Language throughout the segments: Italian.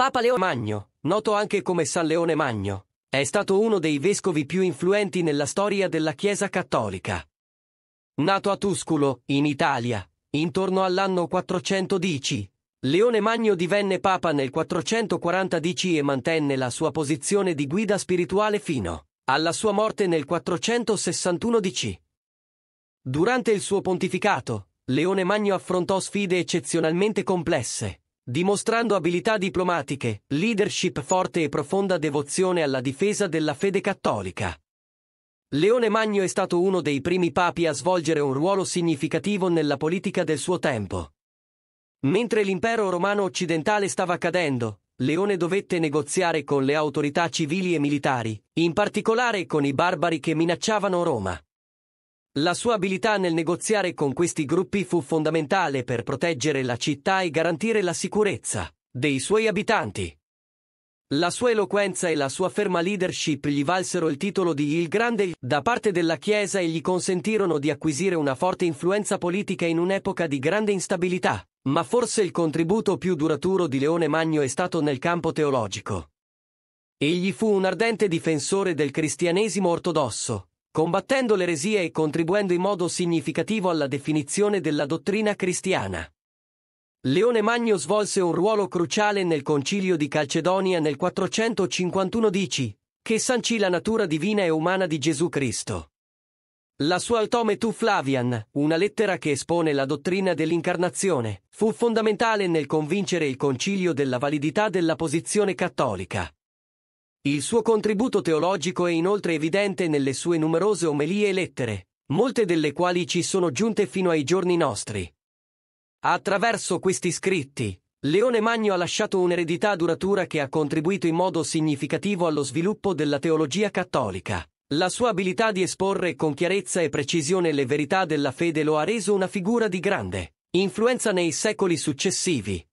Papa Leo Magno, noto anche come San Leone Magno, è stato uno dei vescovi più influenti nella storia della Chiesa cattolica. Nato a Tusculo, in Italia, intorno all'anno 410, Leone Magno divenne papa nel 440 DC e mantenne la sua posizione di guida spirituale fino alla sua morte nel 461 DC. Durante il suo pontificato, Leone Magno affrontò sfide eccezionalmente complesse, dimostrando abilità diplomatiche, leadership forte e profonda devozione alla difesa della fede cattolica. Leone Magno è stato uno dei primi papi a svolgere un ruolo significativo nella politica del suo tempo. Mentre l'impero romano occidentale stava cadendo, Leone dovette negoziare con le autorità civili e militari, in particolare con i barbari che minacciavano Roma. La sua abilità nel negoziare con questi gruppi fu fondamentale per proteggere la città e garantire la sicurezza dei suoi abitanti. La sua eloquenza e la sua ferma leadership gli valsero il titolo di Il Grande da parte della Chiesa e gli consentirono di acquisire una forte influenza politica in un'epoca di grande instabilità, ma forse il contributo più duraturo di Leone Magno è stato nel campo teologico. Egli fu un ardente difensore del cristianesimo ortodosso, combattendo l'eresia e contribuendo in modo significativo alla definizione della dottrina cristiana. Leone Magno svolse un ruolo cruciale nel concilio di Calcedonia nel 451 dici, che sancì la natura divina e umana di Gesù Cristo. La sua Altome tu Flavian, una lettera che espone la dottrina dell'incarnazione, fu fondamentale nel convincere il concilio della validità della posizione cattolica. Il suo contributo teologico è inoltre evidente nelle sue numerose omelie e lettere, molte delle quali ci sono giunte fino ai giorni nostri. Attraverso questi scritti, Leone Magno ha lasciato un'eredità duratura che ha contribuito in modo significativo allo sviluppo della teologia cattolica. La sua abilità di esporre con chiarezza e precisione le verità della fede lo ha reso una figura di grande influenza nei secoli successivi,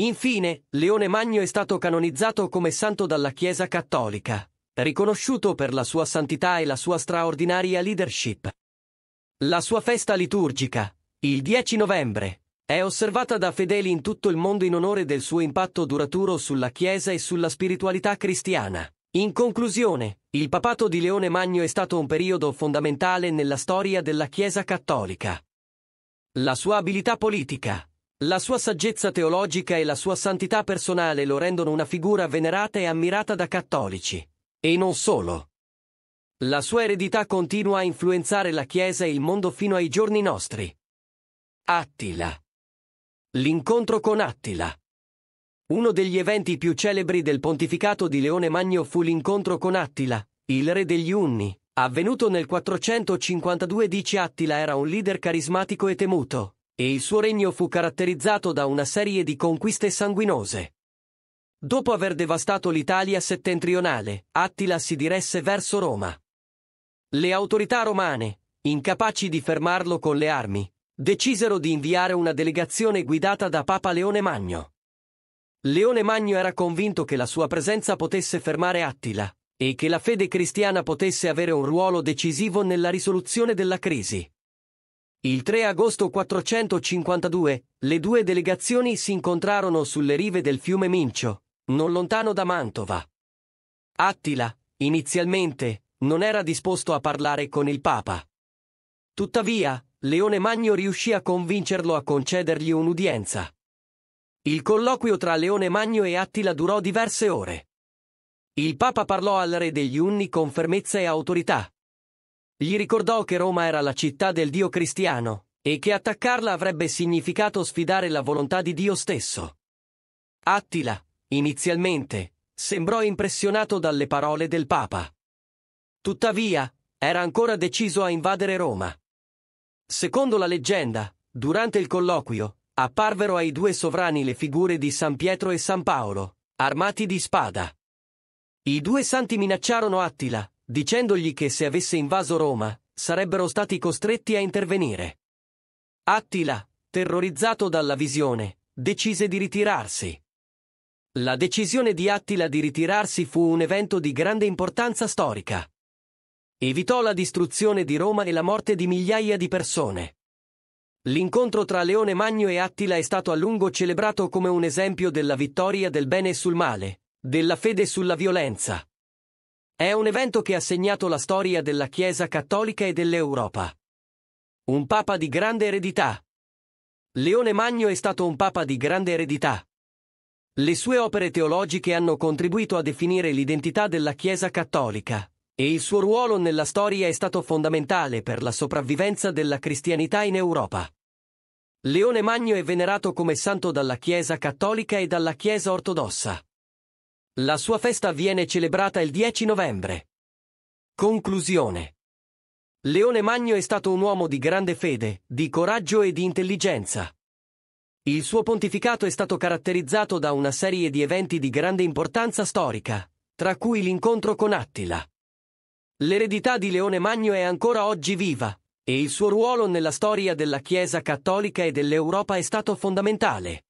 Infine, Leone Magno è stato canonizzato come santo dalla Chiesa Cattolica, riconosciuto per la sua santità e la sua straordinaria leadership. La sua festa liturgica, il 10 novembre, è osservata da fedeli in tutto il mondo in onore del suo impatto duraturo sulla Chiesa e sulla spiritualità cristiana. In conclusione, il papato di Leone Magno è stato un periodo fondamentale nella storia della Chiesa cattolica. La sua abilità politica, la sua saggezza teologica e la sua santità personale lo rendono una figura venerata e ammirata da cattolici. E non solo. La sua eredità continua a influenzare la Chiesa e il mondo fino ai giorni nostri. Attila. L'incontro con Attila. Uno degli eventi più celebri del pontificato di Leone Magno fu l'incontro con Attila, il re degli Unni, avvenuto nel 452 dice Attila era un leader carismatico e temuto, e il suo regno fu caratterizzato da una serie di conquiste sanguinose. Dopo aver devastato l'Italia settentrionale, Attila si diresse verso Roma. Le autorità romane, incapaci di fermarlo con le armi, decisero di inviare una delegazione guidata da Papa Leone Magno. Leone Magno era convinto che la sua presenza potesse fermare Attila e che la fede cristiana potesse avere un ruolo decisivo nella risoluzione della crisi. Il 3 agosto 452 le due delegazioni si incontrarono sulle rive del fiume Mincio, non lontano da Mantova. Attila, inizialmente, non era disposto a parlare con il Papa. Tuttavia, Leone Magno riuscì a convincerlo a concedergli un'udienza. Il colloquio tra Leone Magno e Attila durò diverse ore. Il Papa parlò al re degli Unni con fermezza e autorità, gli ricordò che Roma era la città del Dio cristiano e che attaccarla avrebbe significato sfidare la volontà di Dio stesso. Attila, inizialmente, sembrò impressionato dalle parole del Papa. Tuttavia, era ancora deciso a invadere Roma. Secondo la leggenda, durante il colloquio, apparvero ai due sovrani le figure di San Pietro e San Paolo, armati di spada. I due santi minacciarono Attila, dicendogli che se avesse invaso Roma, sarebbero stati costretti a intervenire. Attila, terrorizzato dalla visione, decise di ritirarsi. La decisione di Attila di ritirarsi fu un evento di grande importanza storica. Evitò la distruzione di Roma e la morte di migliaia di persone. L'incontro tra Leone Magno e Attila è stato a lungo celebrato come un esempio della vittoria del bene sul male, della fede sulla violenza, è un evento che ha segnato la storia della Chiesa cattolica e dell'Europa. Un papa di grande eredità. Leone Magno è stato un papa di grande eredità. Le sue opere teologiche hanno contribuito a definire l'identità della Chiesa cattolica, e il suo ruolo nella storia è stato fondamentale per la sopravvivenza della cristianità in Europa. Leone Magno è venerato come santo dalla Chiesa cattolica e dalla Chiesa ortodossa. La sua festa viene celebrata il 10 novembre. Conclusione. Leone Magno è stato un uomo di grande fede, di coraggio e di intelligenza. Il suo pontificato è stato caratterizzato da una serie di eventi di grande importanza storica, tra cui l'incontro con Attila. L'eredità di Leone Magno è ancora oggi viva, e il suo ruolo nella storia della Chiesa cattolica e dell'Europa è stato fondamentale.